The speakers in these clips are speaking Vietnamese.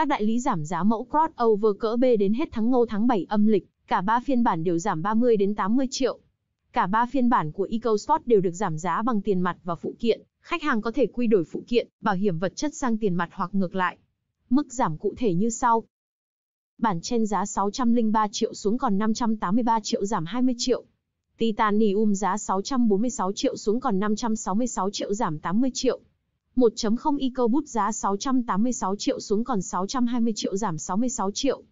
Các đại lý giảm giá mẫu crossover cỡ B đến hết tháng ngô tháng 7 âm lịch, cả ba phiên bản đều giảm 30 đến 80 triệu. Cả ba phiên bản của EcoSport đều được giảm giá bằng tiền mặt và phụ kiện, khách hàng có thể quy đổi phụ kiện, bảo hiểm vật chất sang tiền mặt hoặc ngược lại. Mức giảm cụ thể như sau. Bản trên giá 603 triệu xuống còn 583 triệu giảm 20 triệu. Titanium giá 646 triệu xuống còn 566 triệu giảm 80 triệu. 1.0 y câu bút giá 686 triệu xuống còn 620 triệu giảm 66 triệu.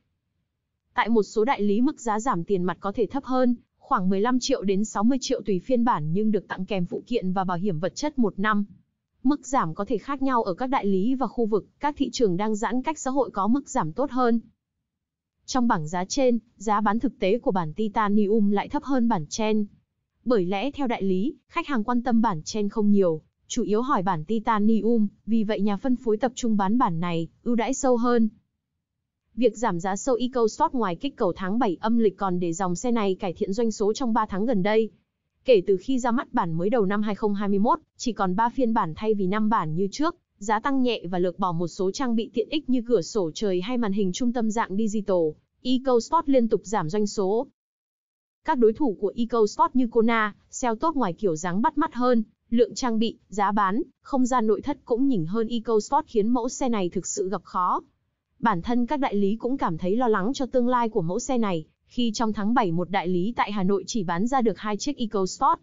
Tại một số đại lý mức giá giảm tiền mặt có thể thấp hơn, khoảng 15 triệu đến 60 triệu tùy phiên bản nhưng được tặng kèm phụ kiện và bảo hiểm vật chất một năm. Mức giảm có thể khác nhau ở các đại lý và khu vực, các thị trường đang giãn cách xã hội có mức giảm tốt hơn. Trong bảng giá trên, giá bán thực tế của bản titanium lại thấp hơn bản chen. Bởi lẽ theo đại lý, khách hàng quan tâm bản chen không nhiều, chủ yếu hỏi bản titanium, vì vậy nhà phân phối tập trung bán bản này, ưu đãi sâu hơn. Việc giảm giá sâu Eco Sport ngoài kích cầu tháng 7 âm lịch còn để dòng xe này cải thiện doanh số trong 3 tháng gần đây. Kể từ khi ra mắt bản mới đầu năm 2021, chỉ còn 3 phiên bản thay vì 5 bản như trước, giá tăng nhẹ và lược bỏ một số trang bị tiện ích như cửa sổ trời hay màn hình trung tâm dạng digital. Eco Sport liên tục giảm doanh số. Các đối thủ của Eco Sport như Kona, Seltos ngoài kiểu dáng bắt mắt hơn, lượng trang bị, giá bán, không gian nội thất cũng nhỉnh hơn EcoSport khiến mẫu xe này thực sự gặp khó. Bản thân các đại lý cũng cảm thấy lo lắng cho tương lai của mẫu xe này, khi trong tháng 7 một đại lý tại Hà Nội chỉ bán ra được hai chiếc EcoSport.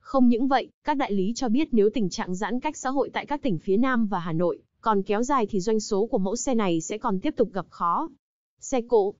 Không những vậy, các đại lý cho biết nếu tình trạng giãn cách xã hội tại các tỉnh phía Nam và Hà Nội còn kéo dài thì doanh số của mẫu xe này sẽ còn tiếp tục gặp khó. Xe cộ,